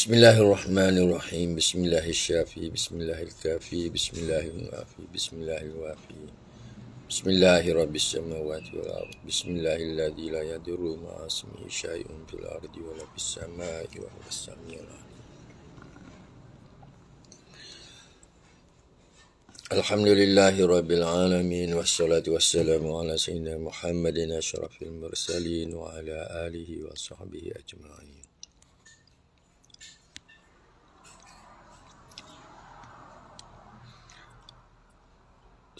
بسم الله الرحمن الرحيم بسم الله الشافي بسم الله الكافي بسم الله الوافي بسم الله الوافي بسم الله رب السماوات والأرض بسم الله الذي لا يدر مع اسمه شيء في الأرض ولا في السماء وهو السميع العليم الحمد لله رب العالمين والصلاة والسلام على سيدنا محمد أشرف المرسلين وعلى آله وصحبه أجمعين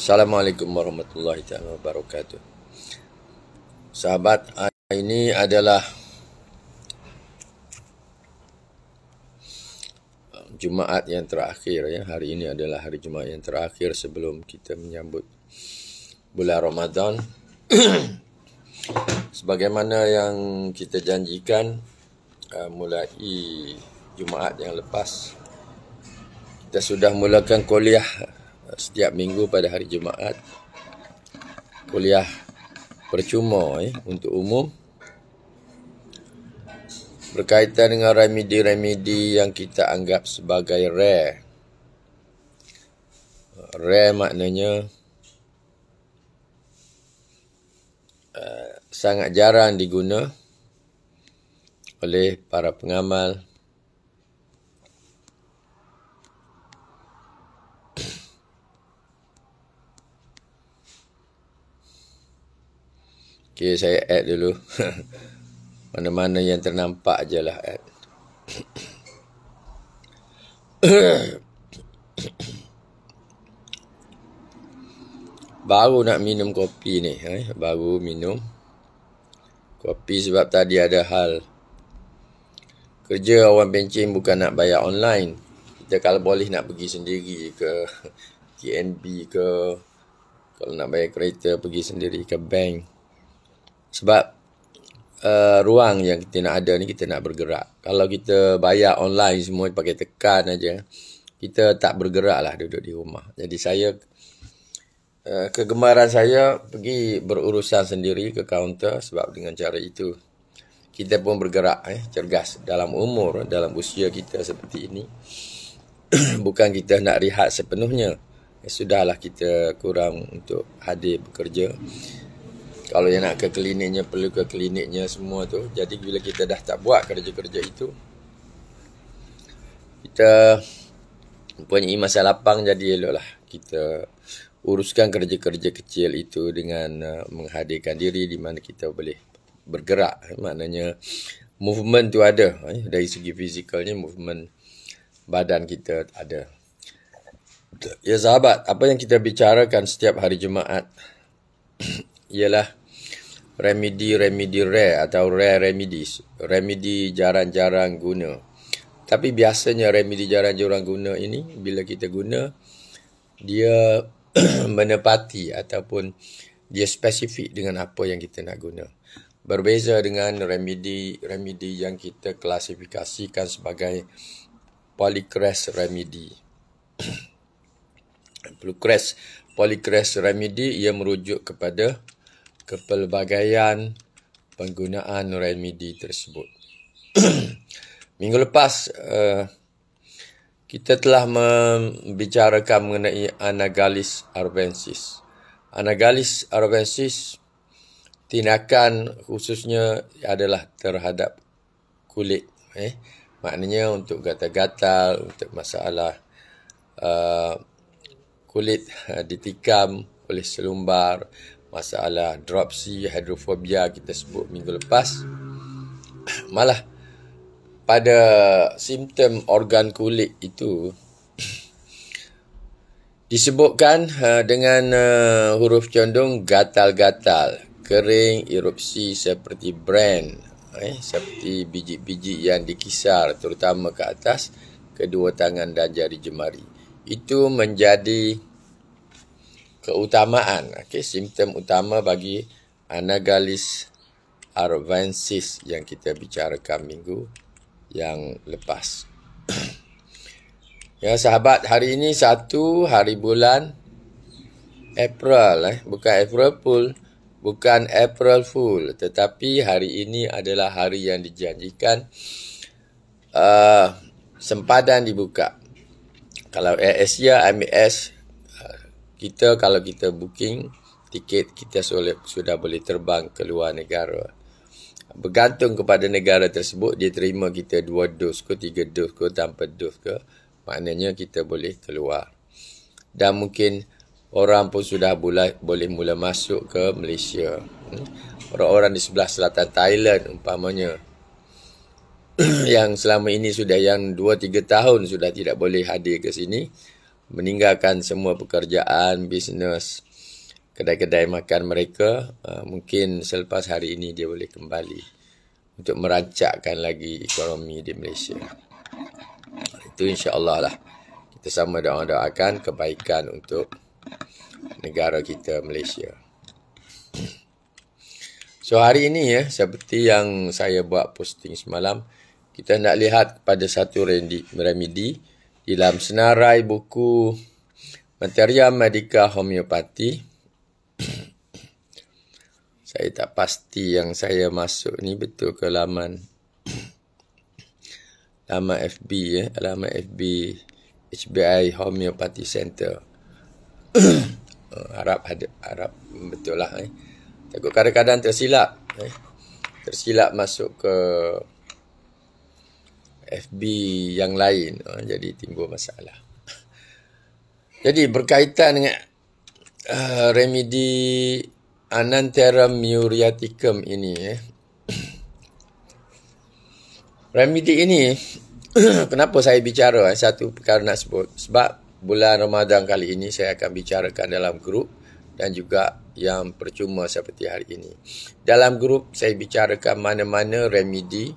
Assalamualaikum warahmatullahi taala wabarakatuh. Sahabat, ini adalah uh, Jumaat yang terakhir ya. Hari ini adalah hari Jumaat yang terakhir sebelum kita menyambut bulan Ramadan. Sebagaimana yang kita janjikan uh, mulai Jumaat yang lepas kita sudah mulakan kuliah setiap minggu pada hari Jumaat kuliah percuma eh, untuk umum berkaitan dengan remedi-remedi yang kita anggap sebagai rare. Rare maknanya uh, sangat jarang diguna oleh para pengamal Okay, saya add dulu. Mana-mana yang ternampak je lah add. baru nak minum kopi ni. Eh? Baru minum kopi sebab tadi ada hal. Kerja awan pencing bukan nak bayar online. Kita kalau boleh nak pergi sendiri ke KNB ke kalau nak bayar kereta pergi sendiri ke bank sebab uh, ruang yang kita nak ada ni kita nak bergerak kalau kita bayar online semua pakai tekan aja kita tak bergerak lah duduk di rumah jadi saya uh, kegemaran saya pergi berurusan sendiri ke kaunter sebab dengan cara itu kita pun bergerak eh, cergas dalam umur dalam usia kita seperti ini bukan kita nak rehat sepenuhnya eh, sudahlah kita kurang untuk hadir bekerja kalau yang nak ke kliniknya perlu ke kliniknya semua tu jadi bila kita dah tak buat kerja-kerja itu kita punya masa lapang jadi elok lah kita uruskan kerja-kerja kecil itu dengan uh, menghadirkan diri di mana kita boleh bergerak maknanya movement tu ada eh? dari segi fizikalnya movement badan kita ada ya sahabat apa yang kita bicarakan setiap hari Jumaat ialah remedy-remedy rare atau rare remedies, remedy jarang-jarang guna. Tapi biasanya remedy jarang-jarang guna ini bila kita guna dia menepati ataupun dia spesifik dengan apa yang kita nak guna. Berbeza dengan remedy-remedy yang kita klasifikasikan sebagai polycress remedy. polycress polycress remedy ia merujuk kepada kepelbagaian penggunaan Nurain Midi tersebut. Minggu lepas, uh, kita telah membicarakan mengenai Anagalis Arvensis. Anagalis Arvensis, tindakan khususnya adalah terhadap kulit. Eh? Maknanya untuk gatal-gatal, untuk masalah uh, kulit uh, ditikam oleh selumbar, masalah dropsy hydrophobia kita sebut minggu lepas malah pada simptom organ kulit itu disebutkan uh, dengan uh, huruf condong gatal-gatal kering erupsi seperti brand eh seperti biji-biji yang dikisar terutama ke atas kedua tangan dan jari jemari itu menjadi keutamaan okey simptom utama bagi anagalis arvensis yang kita bicarakan minggu yang lepas ya sahabat hari ini satu hari bulan April eh bukan April full, bukan April full. tetapi hari ini adalah hari yang dijanjikan uh, sempadan dibuka kalau Asia MS kita kalau kita booking tiket kita sudah sudah boleh terbang ke luar negara bergantung kepada negara tersebut dia terima kita dua dos ke tiga dos ke tanpa dos ke maknanya kita boleh keluar dan mungkin orang pun sudah boleh boleh mula masuk ke Malaysia hmm? orang-orang di sebelah selatan Thailand umpamanya yang selama ini sudah yang 2 3 tahun sudah tidak boleh hadir ke sini meninggalkan semua pekerjaan, bisnes, kedai-kedai makan mereka. Uh, mungkin selepas hari ini dia boleh kembali untuk merancakkan lagi ekonomi di Malaysia. Itu insya Allah lah. Kita sama doa-doakan kebaikan untuk negara kita Malaysia. So hari ini ya, seperti yang saya buat posting semalam, kita nak lihat kepada satu remedy. remedi dalam senarai buku Materia Medica Homeopati. saya tak pasti yang saya masuk ni betul ke laman laman FB ya, eh? laman FB HBI Homeopathy Center. Oh, Arab ada harap betul lah eh. Takut kadang-kadang tersilap eh. Tersilap masuk ke FB yang lain uh, jadi timbul masalah jadi berkaitan dengan uh, remedi Anantherum muriaticum ini eh. remedi ini kenapa saya bicara eh? satu perkara nak sebut sebab bulan Ramadan kali ini saya akan bicarakan dalam grup dan juga yang percuma seperti hari ini. Dalam grup saya bicarakan mana-mana remedi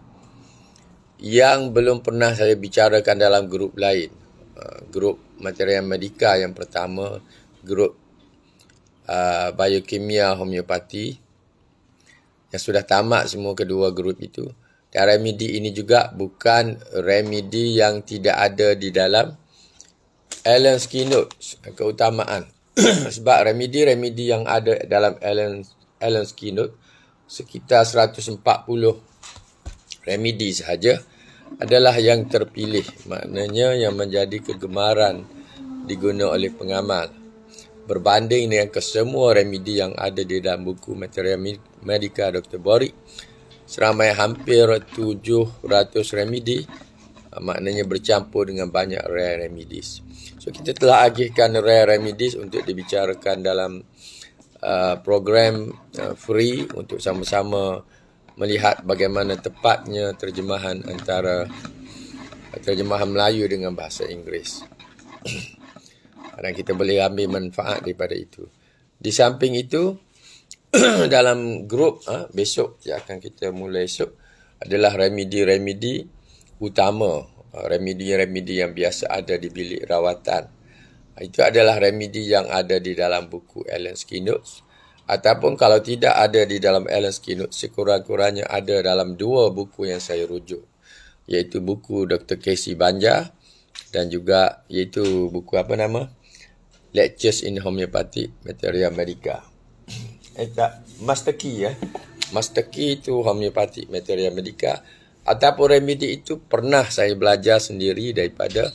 yang belum pernah saya bicarakan dalam grup lain. Uh, grup materi medika yang pertama, grup uh, biokimia homeopati yang sudah tamat semua kedua grup itu. Dan remedi ini juga bukan remedi yang tidak ada di dalam Alan's Keynotes keutamaan. Sebab remedi-remedi yang ada dalam Alan's, Alan's Keynotes sekitar 140 remedi sahaja adalah yang terpilih maknanya yang menjadi kegemaran diguna oleh pengamal berbanding dengan kesemua remedi yang ada di dalam buku material medika Dr. Borik seramai hampir 700 remedi eh, maknanya bercampur dengan banyak rare remedies. So kita telah agihkan rare remedies untuk dibicarakan dalam uh, program uh, free untuk sama-sama melihat bagaimana tepatnya terjemahan antara terjemahan Melayu dengan bahasa Inggeris. Dan kita boleh ambil manfaat daripada itu. Di samping itu, dalam grup ha, besok yang akan kita mulai esok adalah remedi-remedi utama. Ha, remedi-remedi yang biasa ada di bilik rawatan. Ha, itu adalah remedi yang ada di dalam buku Alan Skinner. Ataupun kalau tidak ada di dalam Alan Skinner, sekurang-kurangnya ada dalam dua buku yang saya rujuk. Iaitu buku Dr. Casey Banja dan juga iaitu buku apa nama? Lectures in Homeopathy, Materia Medica. Eh tak, Master Key ya. Eh? Master Key itu Homeopathy, Materia Medica. Ataupun remedy itu pernah saya belajar sendiri daripada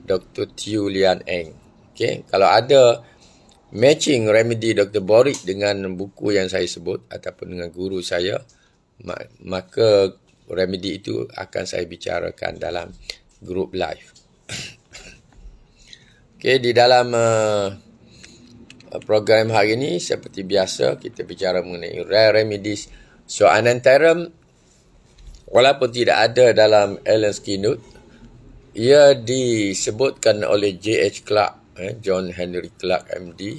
Dr. Tiu Lian Eng. Okay? Kalau ada matching remedy Dr. Borik dengan buku yang saya sebut ataupun dengan guru saya, maka remedy itu akan saya bicarakan dalam group live. Okey, di dalam uh, program hari ini, seperti biasa, kita bicara mengenai rare remedies. So, anantarum, walaupun tidak ada dalam Alan Skinut, ia disebutkan oleh J.H. Clark Eh, John Henry Clark MD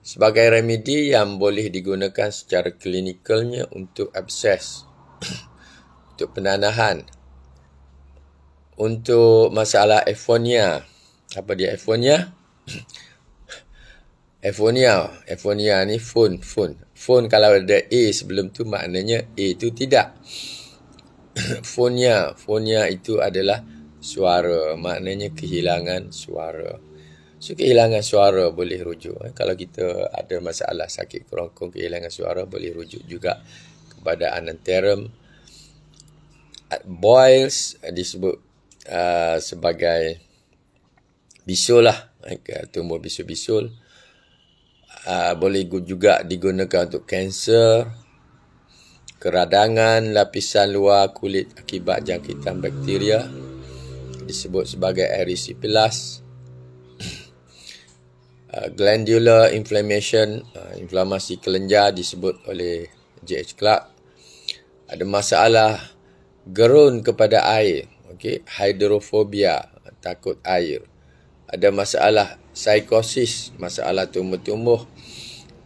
sebagai remedi yang boleh digunakan secara klinikalnya untuk abses untuk penanahan untuk masalah efonia apa dia efonia efonia efonia ni fon fon fon kalau ada a sebelum tu maknanya a itu tidak fonia fonia itu adalah suara maknanya kehilangan suara So kehilangan suara boleh rujuk. Eh. Kalau kita ada masalah sakit kerongkong, kehilangan suara boleh rujuk juga kepada At Boils eh, disebut uh, sebagai bisul lah. Eh, tumbuh bisul-bisul. Uh, boleh juga digunakan untuk kanser, keradangan lapisan luar kulit akibat jangkitan bakteria disebut sebagai erysipelas. Uh, Uh, glandular inflammation, uh, inflamasi kelenjar disebut oleh J.H. Clark. Ada masalah gerun kepada air, okay, hydrophobia, takut air. Ada masalah psikosis, masalah tumbuh-tumbuh,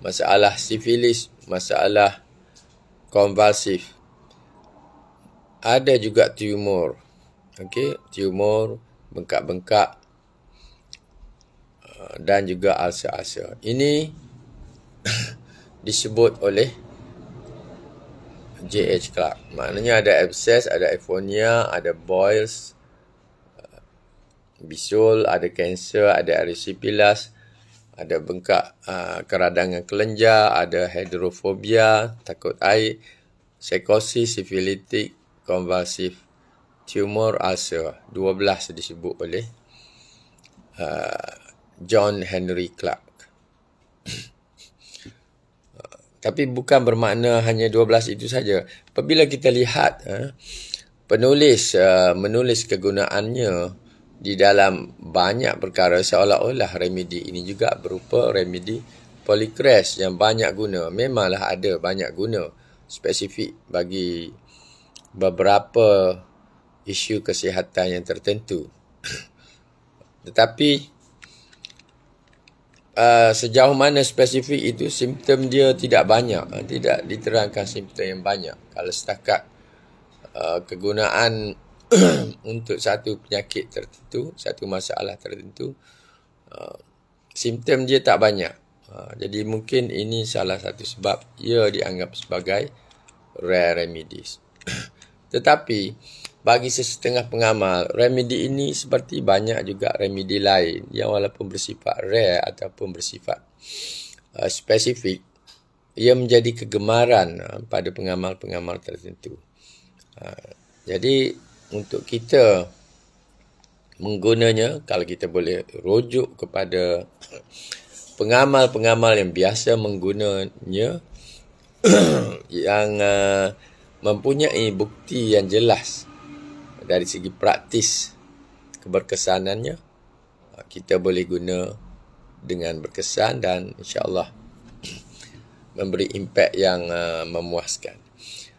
masalah sifilis, masalah konvulsif. Ada juga tumor. okay, tumor, bengkak-bengkak, dan juga Asia-Asia. Ini disebut oleh JH Clark. Maknanya ada abscess, ada euphonia, ada boils, uh, bisul, ada kanser, ada erysipelas, ada bengkak uh, keradangan kelenjar, ada hidrofobia takut air, psikosis, sifilitik, konvulsif, tumor, ulcer. 12 disebut oleh uh, John Henry Clark. Tapi bukan bermakna hanya 12 itu saja. Apabila kita lihat eh, penulis eh, menulis kegunaannya di dalam banyak perkara seolah-olah remedi ini juga berupa remedi polikres yang banyak guna. Memanglah ada banyak guna spesifik bagi beberapa isu kesihatan yang tertentu. Tetapi uh, sejauh mana spesifik itu simptom dia tidak banyak uh, tidak diterangkan simptom yang banyak kalau setakat uh, kegunaan untuk satu penyakit tertentu satu masalah tertentu uh, simptom dia tak banyak uh, jadi mungkin ini salah satu sebab ia dianggap sebagai rare remedies tetapi bagi sesetengah pengamal, remedi ini seperti banyak juga remedi lain yang walaupun bersifat rare ataupun bersifat uh, spesifik, ia menjadi kegemaran uh, pada pengamal-pengamal tertentu. Uh, jadi untuk kita menggunanya, kalau kita boleh rujuk kepada pengamal-pengamal yang biasa menggunanya, yang uh, mempunyai bukti yang jelas dari segi praktis keberkesanannya uh, kita boleh guna dengan berkesan dan insyaallah memberi impak yang uh, memuaskan.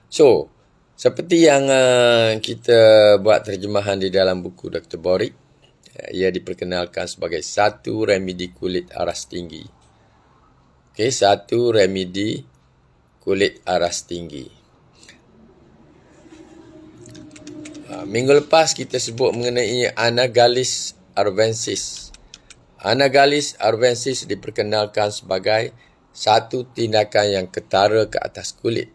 So, seperti yang uh, kita buat terjemahan di dalam buku Dr. Borik, uh, ia diperkenalkan sebagai satu remedi kulit aras tinggi. Okay, satu remedi kulit aras tinggi. Ah, minggu lepas kita sebut mengenai Anagalis arvensis. Anagalis arvensis diperkenalkan sebagai satu tindakan yang ketara ke atas kulit.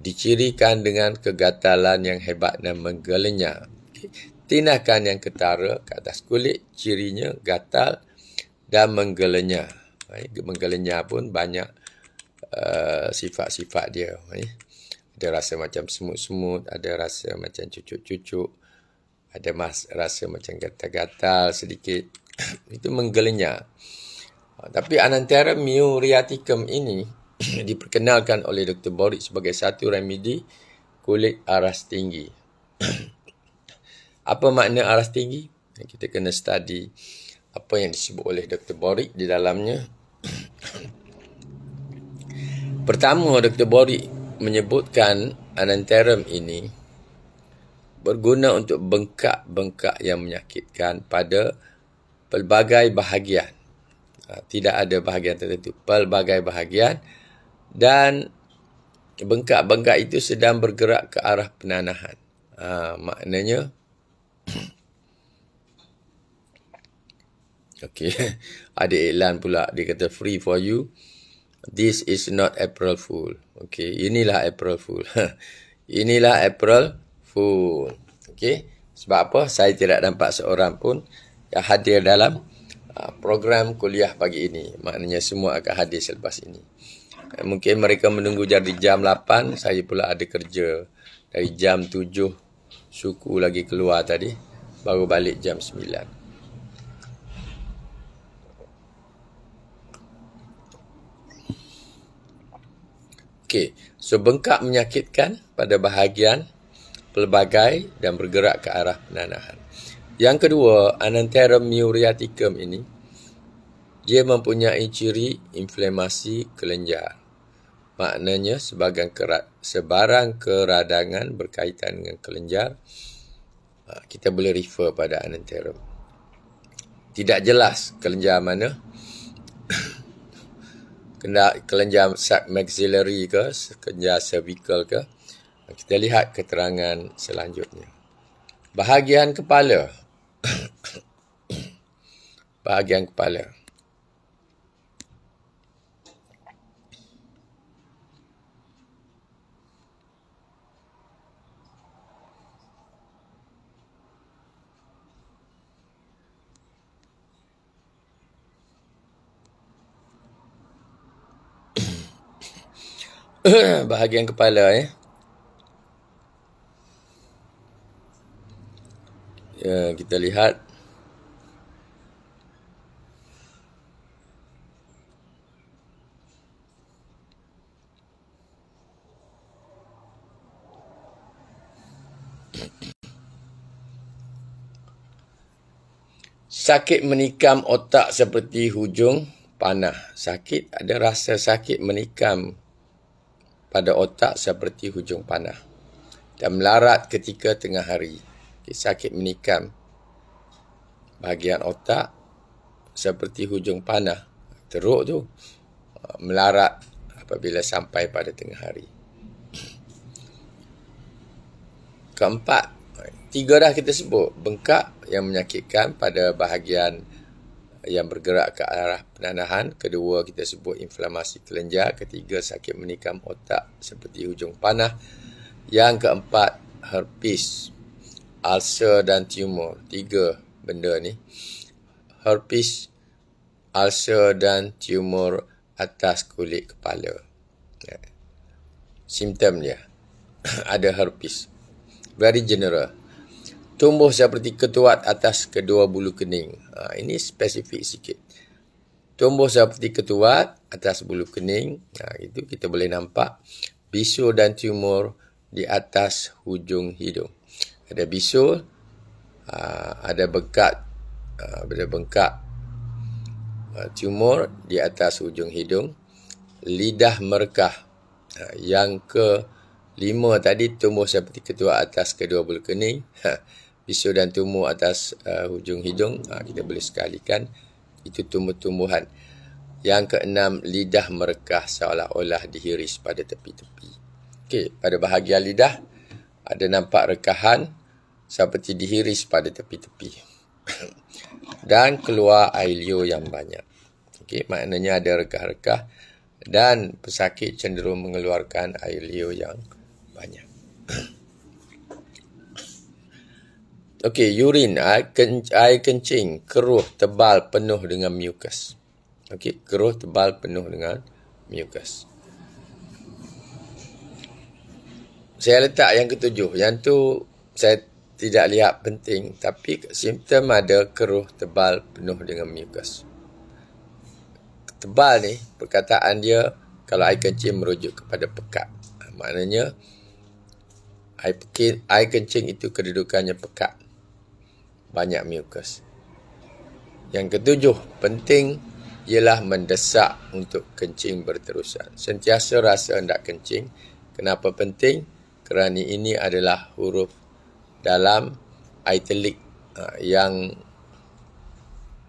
Dicirikan dengan kegatalan yang hebat dan menggelenyar. Okay. Tindakan yang ketara ke atas kulit cirinya gatal dan menggelenyar. Menggelenyar pun banyak uh, sifat-sifat dia. Okay. Ada rasa macam semut-semut, ada rasa macam cucuk-cucuk, ada mas, rasa macam gatal-gatal sedikit. itu menggelenyak. Ah, tapi Anantara Muriaticum ini diperkenalkan oleh Dr. Boric sebagai satu remedi kulit aras tinggi. Apa makna aras tinggi? Kita kena study apa yang disebut oleh Dr. Boric di dalamnya. Pertama, Dr. Boric menyebutkan ananterum ini berguna untuk bengkak-bengkak yang menyakitkan pada pelbagai bahagian. Ha, tidak ada bahagian tertentu. Pelbagai bahagian dan bengkak-bengkak itu sedang bergerak ke arah penanahan. Ha, maknanya okay. ada iklan pula dia kata free for you. This is not April Fool. Okay, inilah April Fool. inilah April Fool. Okay, sebab apa? Saya tidak nampak seorang pun yang hadir dalam uh, program kuliah pagi ini. Maknanya semua akan hadir selepas ini. Eh, mungkin mereka menunggu jadi jam 8, saya pula ada kerja. Dari jam 7, suku lagi keluar tadi, baru balik jam 9. Okey, so bengkak menyakitkan pada bahagian pelbagai dan bergerak ke arah penanahan. Yang kedua, anantherum muriaticum ini, dia mempunyai ciri inflamasi kelenjar. Maknanya sebagian kera, sebarang keradangan berkaitan dengan kelenjar, ha, kita boleh refer pada anantherum. Tidak jelas kelenjar mana kena kelenjar sub maxillary ke kelenjar cervical ke kita lihat keterangan selanjutnya bahagian kepala bahagian kepala bahagian kepala eh. Ya, kita lihat. Sakit menikam otak seperti hujung panah. Sakit ada rasa sakit menikam pada otak seperti hujung panah dan melarat ketika tengah hari. sakit menikam bahagian otak seperti hujung panah. Teruk tu. Eh, melarat apabila sampai pada tengah hari. Keempat, tiga dah kita sebut. Bengkak yang menyakitkan pada bahagian yang bergerak ke arah penanahan. Kedua, kita sebut inflamasi kelenjar. Ketiga, sakit menikam otak seperti hujung panah. Yang keempat, herpes, ulcer dan tumor. Tiga benda ni. Herpes, ulcer dan tumor atas kulit kepala. Ya. Simptomnya ada herpes. Very general tumbuh seperti ketuat atas kedua bulu kening. Ha, ini spesifik sikit. Tumbuh seperti ketuat atas bulu kening. Ha, itu kita boleh nampak bisul dan tumor di atas hujung hidung. Ada bisul, ha, ada bengkak, ha, ada bengkak ha, tumor di atas hujung hidung. Lidah merkah ha, yang ke lima tadi tumbuh seperti ketuat atas kedua bulu kening. Ha, pisau dan tumbuh atas uh, hujung hidung uh, kita boleh sekalikan itu tumbuh-tumbuhan yang keenam lidah merekah seolah-olah dihiris pada tepi-tepi okey pada bahagian lidah ada nampak rekahan seperti dihiris pada tepi-tepi dan keluar air liur yang banyak okey maknanya ada rekah-rekah dan pesakit cenderung mengeluarkan air liur yang banyak Okey, urin, air, ken, air kencing, keruh tebal penuh dengan mucus. Okey, keruh tebal penuh dengan mucus. Saya letak yang ketujuh. Yang tu saya tidak lihat penting. Tapi simptom ada keruh tebal penuh dengan mucus. Tebal ni, perkataan dia kalau air kencing merujuk kepada pekat. Maknanya, air, air kencing itu kedudukannya pekat banyak mucus. Yang ketujuh, penting ialah mendesak untuk kencing berterusan. Sentiasa rasa hendak kencing. Kenapa penting? Kerana ini adalah huruf dalam italic uh, yang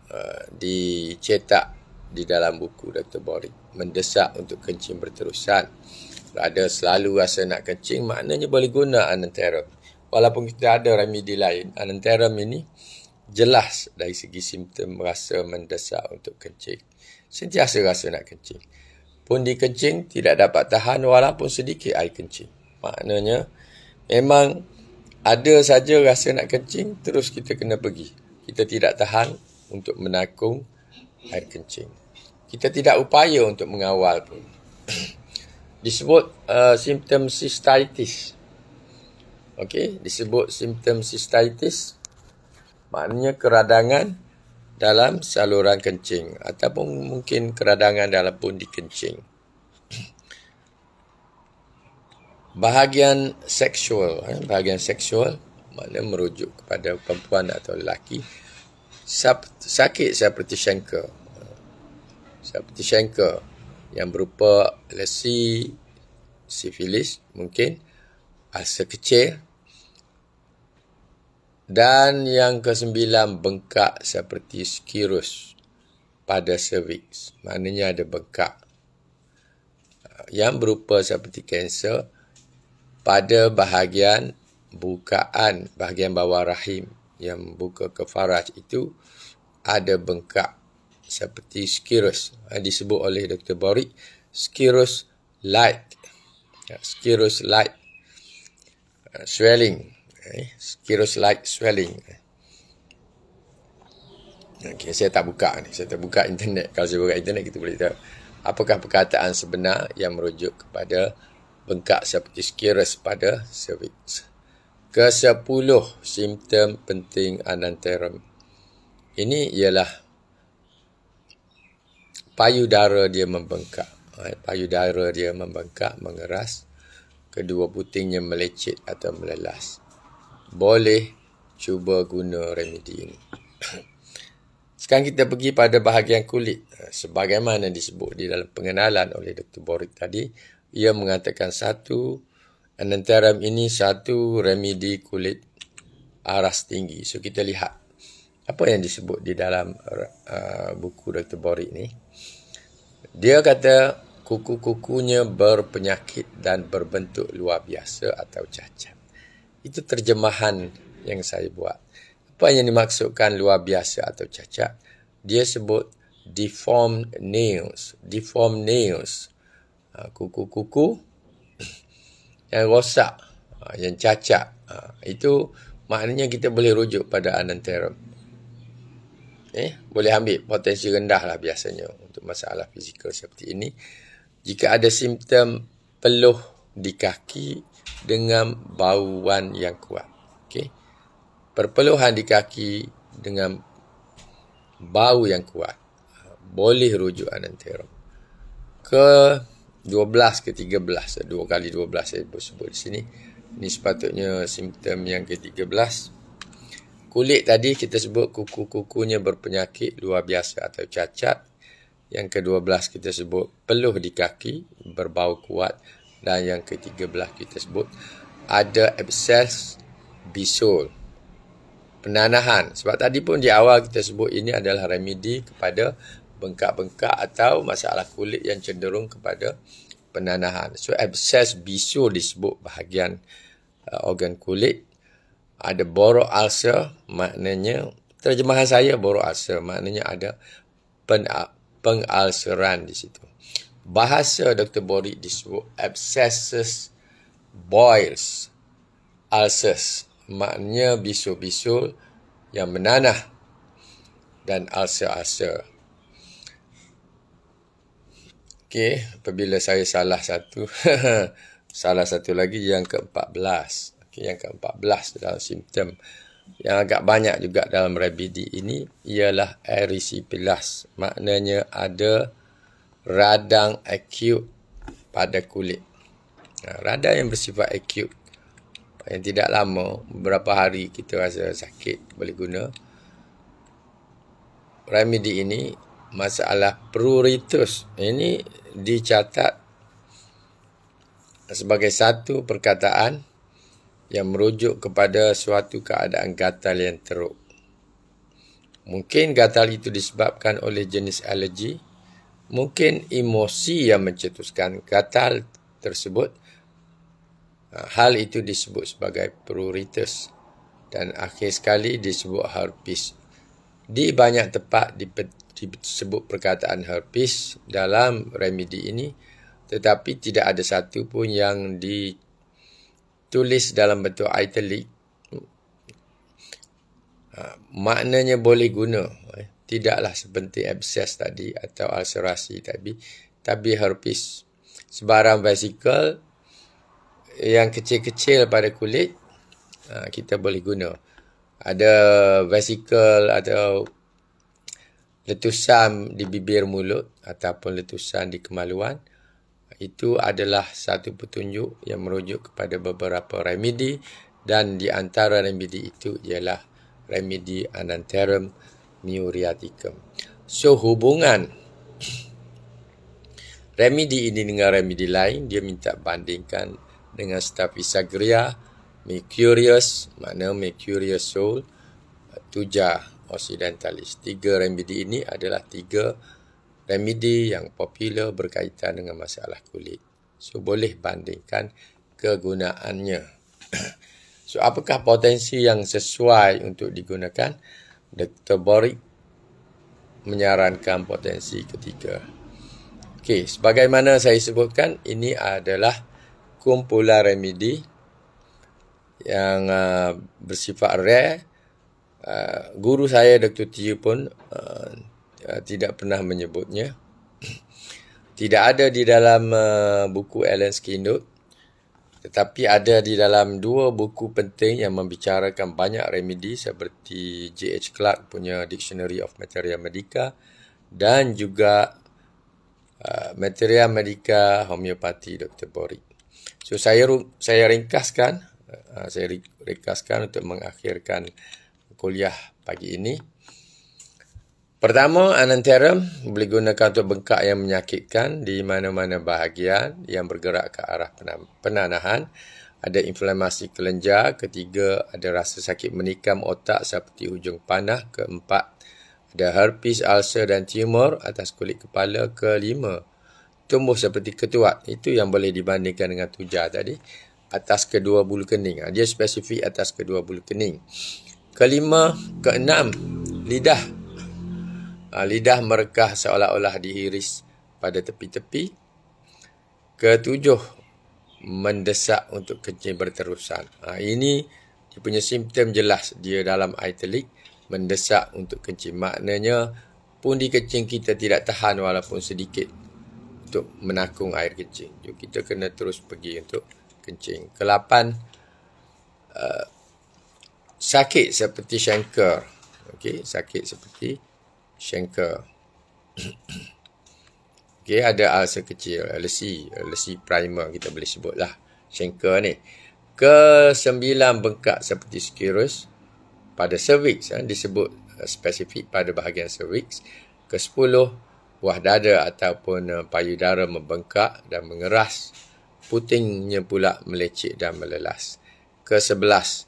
uh, dicetak di dalam buku Dr. Boring. Mendesak untuk kencing berterusan. ada selalu rasa nak kencing, maknanya boleh guna anenteron walaupun kita ada remedi lain anenterum ini jelas dari segi simptom rasa mendesak untuk kencing sentiasa rasa nak kencing pun dikencing tidak dapat tahan walaupun sedikit air kencing maknanya memang ada saja rasa nak kencing terus kita kena pergi kita tidak tahan untuk menakung air kencing kita tidak upaya untuk mengawal pun disebut uh, simptom cystitis Okey, disebut simptom sistitis. Maknanya keradangan dalam saluran kencing ataupun mungkin keradangan dalam pundi kencing. Bahagian seksual, eh, bahagian seksual maknanya merujuk kepada perempuan atau lelaki. Sakit seperti syengka. Seperti syengka yang berupa lesi, sifilis mungkin, asa kecil, dan yang kesembilan, bengkak seperti skirus pada cervix. Maknanya ada bengkak uh, yang berupa seperti kanser pada bahagian bukaan bahagian bawah rahim yang buka ke faraj itu ada bengkak seperti skirus disebut oleh Dr. Bori skirus light ya, skirus light uh, swelling Skirus eh, like swelling. Okey, saya tak buka ni. Saya tak buka internet. Kalau saya buka internet, kita boleh tahu. Apakah perkataan sebenar yang merujuk kepada bengkak seperti skirus pada cervix? Ke sepuluh simptom penting ananterum. Ini ialah payudara dia membengkak. Eh, payudara dia membengkak, mengeras. Kedua putingnya melecit atau melelas boleh cuba guna remedi ini. Sekarang kita pergi pada bahagian kulit. Eh, sebagaimana disebut di dalam pengenalan oleh Dr. Borik tadi, ia mengatakan satu enantiarum ini satu remedi kulit aras tinggi. So kita lihat apa yang disebut di dalam uh, buku Dr. Borik ni. Dia kata kuku-kukunya berpenyakit dan berbentuk luar biasa atau cacat. Itu terjemahan yang saya buat. Apa yang dimaksudkan luar biasa atau cacat? Dia sebut deformed nails. Deformed nails. Ha, kuku-kuku yang rosak, ha, yang cacat. Ha, itu maknanya kita boleh rujuk pada anantherum. Eh, boleh ambil potensi rendah lah biasanya untuk masalah fizikal seperti ini. Jika ada simptom peluh di kaki, dengan bauan yang kuat. Okey. Perpeluhan di kaki dengan bau yang kuat. Boleh rujuk anantherum. Ke 12 ke 13. Dua kali 12 saya sebut di sini. Ini sepatutnya simptom yang ke 13. Kulit tadi kita sebut kuku-kukunya berpenyakit luar biasa atau cacat. Yang ke-12 kita sebut peluh di kaki berbau kuat dan yang ketiga belah kita sebut ada abscess bisul penanahan sebab tadi pun di awal kita sebut ini adalah remedi kepada bengkak-bengkak atau masalah kulit yang cenderung kepada penanahan so abscess bisul disebut bahagian uh, organ kulit ada borok ulcer maknanya terjemahan saya borok ulcer maknanya ada pen, uh, di situ Bahasa Dr. Bori disebut abscesses boils ulcers maknanya bisul-bisul yang menanah dan ulcer-ulcer. Okey, apabila saya salah satu salah satu lagi yang ke-14. Okey, yang ke-14 dalam simptom yang agak banyak juga dalam rabidi ini ialah erysipelas Maknanya ada radang akut pada kulit. Ha, radang yang bersifat akut yang tidak lama, beberapa hari kita rasa sakit boleh guna. Remedi ini masalah pruritus. Ini dicatat sebagai satu perkataan yang merujuk kepada suatu keadaan gatal yang teruk. Mungkin gatal itu disebabkan oleh jenis alergi mungkin emosi yang mencetuskan gatal tersebut ha, hal itu disebut sebagai pruritus dan akhir sekali disebut herpes di banyak tempat disebut perkataan herpes dalam remedi ini tetapi tidak ada satu pun yang ditulis dalam bentuk italic ha, maknanya boleh guna tidaklah seperti abses tadi atau ulcerasi tadi tapi herpes sebarang vesikel yang kecil-kecil pada kulit ha, kita boleh guna ada vesikel atau letusan di bibir mulut ataupun letusan di kemaluan itu adalah satu petunjuk yang merujuk kepada beberapa remedi dan di antara remedi itu ialah remedi ananterum miuriaticum. So hubungan remedi ini dengan remedi lain dia minta bandingkan dengan Staphylococcus mercurius, mana mercurius soul tuja occidentalis. Tiga remedi ini adalah tiga remedi yang popular berkaitan dengan masalah kulit. So boleh bandingkan kegunaannya. So apakah potensi yang sesuai untuk digunakan? Dr. Borik menyarankan potensi ketiga. Okey, sebagaimana saya sebutkan, ini adalah kumpulan remedi yang uh, bersifat rare. Uh, guru saya, Dr. Tiu pun uh, uh, tidak pernah menyebutnya. tidak ada di dalam uh, buku Alan Skinner. Tetapi ada di dalam dua buku penting yang membicarakan banyak remedi seperti J.H. Clark punya Dictionary of Materia Medica dan juga uh, Materia Medica Homeopathy Dr. Boric. So saya saya ringkaskan uh, saya ringkaskan untuk mengakhirkan kuliah pagi ini. Pertama, ananterum boleh gunakan untuk bengkak yang menyakitkan di mana-mana bahagian yang bergerak ke arah penanahan. Ada inflamasi kelenjar. Ketiga, ada rasa sakit menikam otak seperti hujung panah. Keempat, ada herpes, ulcer dan tumor atas kulit kepala. Kelima, tumbuh seperti ketuat. Itu yang boleh dibandingkan dengan tujar tadi. Atas kedua bulu kening. Ha, dia spesifik atas kedua bulu kening. Kelima, keenam, lidah. Ah, lidah mereka seolah-olah dihiris pada tepi-tepi. Ketujuh, mendesak untuk kencing berterusan. Ah, ini dia punya simptom jelas dia dalam italic, mendesak untuk kencing. Maknanya pun di kencing kita tidak tahan walaupun sedikit untuk menakung air kencing. Jadi kita kena terus pergi untuk kencing. Kelapan, uh, sakit seperti shanker. Okey, sakit seperti Schenker. Okey, ada ulcer sekecil lesi, lesi primer kita boleh sebut lah Schenker ni. Ke sembilan bengkak seperti skirus pada cervix ha, disebut eh, spesifik pada bahagian cervix. Ke sepuluh, buah dada ataupun eh, payudara membengkak dan mengeras. Putingnya pula melecik dan melelas. Ke sebelas,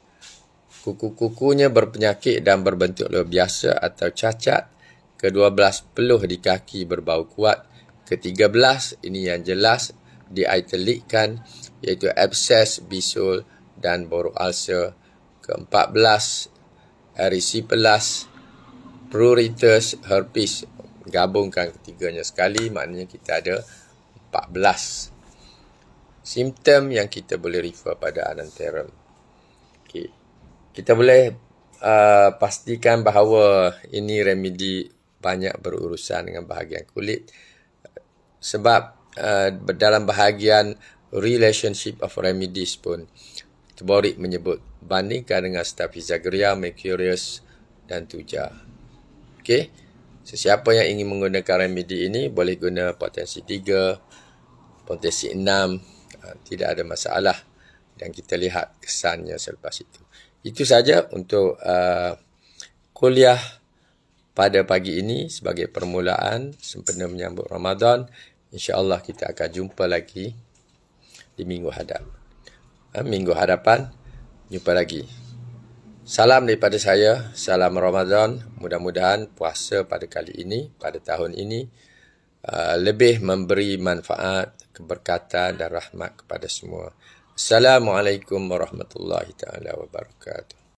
kuku-kukunya berpenyakit dan berbentuk luar biasa atau cacat ke-12 peluh di kaki berbau kuat. Ke-13 ini yang jelas diitalikkan iaitu abses, bisul dan borok ulcer. Ke-14 erysipelas, pruritus, herpes. Gabungkan ketiganya sekali maknanya kita ada 14 simptom yang kita boleh refer pada anantherum. Okay. Kita boleh uh, pastikan bahawa ini remedi banyak berurusan dengan bahagian kulit sebab uh, dalam bahagian relationship of remedies pun Tuborik menyebut bandingkan dengan Staphylococcus, Mercurius dan Tuja. Okey. Sesiapa yang ingin menggunakan remedi ini boleh guna potensi 3, potensi 6, eh, tidak ada masalah dan kita lihat kesannya selepas itu. Itu saja untuk uh, kuliah pada pagi ini sebagai permulaan sempena menyambut Ramadan. InsyaAllah kita akan jumpa lagi di minggu hadap. Ha, minggu hadapan, jumpa lagi. Salam daripada saya, salam Ramadan. Mudah-mudahan puasa pada kali ini, pada tahun ini, uh, lebih memberi manfaat, keberkatan dan rahmat kepada semua. Assalamualaikum warahmatullahi taala wabarakatuh.